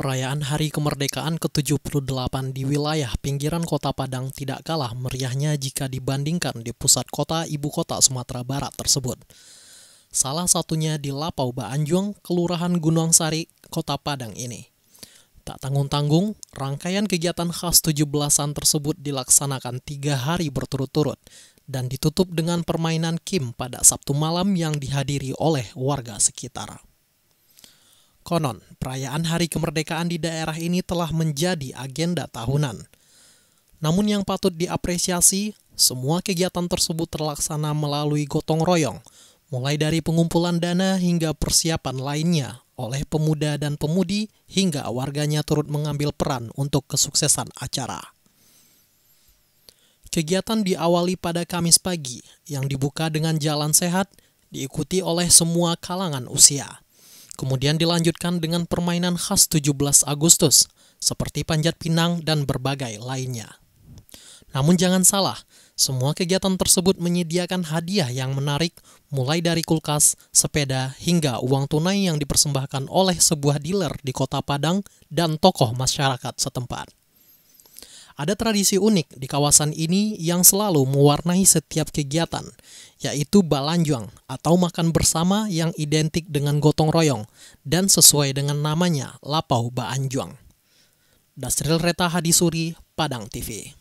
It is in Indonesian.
Perayaan Hari Kemerdekaan ke-78 di wilayah pinggiran kota Padang tidak kalah meriahnya jika dibandingkan di pusat kota ibu kota Sumatera Barat tersebut. Salah satunya di Lapau Baanjuang, Kelurahan Gunung Sari, Kota Padang ini. Tak tanggung-tanggung, rangkaian kegiatan khas 17-an tersebut dilaksanakan tiga hari berturut-turut dan ditutup dengan permainan Kim pada Sabtu malam yang dihadiri oleh warga sekitar. Konon, perayaan hari kemerdekaan di daerah ini telah menjadi agenda tahunan. Namun yang patut diapresiasi, semua kegiatan tersebut terlaksana melalui gotong royong, mulai dari pengumpulan dana hingga persiapan lainnya oleh pemuda dan pemudi hingga warganya turut mengambil peran untuk kesuksesan acara. Kegiatan diawali pada Kamis pagi yang dibuka dengan jalan sehat diikuti oleh semua kalangan usia. Kemudian dilanjutkan dengan permainan khas 17 Agustus, seperti panjat pinang dan berbagai lainnya. Namun jangan salah, semua kegiatan tersebut menyediakan hadiah yang menarik, mulai dari kulkas, sepeda, hingga uang tunai yang dipersembahkan oleh sebuah dealer di kota Padang dan tokoh masyarakat setempat. Ada tradisi unik di kawasan ini yang selalu mewarnai setiap kegiatan, yaitu balanjuang atau makan bersama yang identik dengan gotong royong dan sesuai dengan namanya Lapau Baanjuang. Dasril Reta Hadisuri, Padang TV.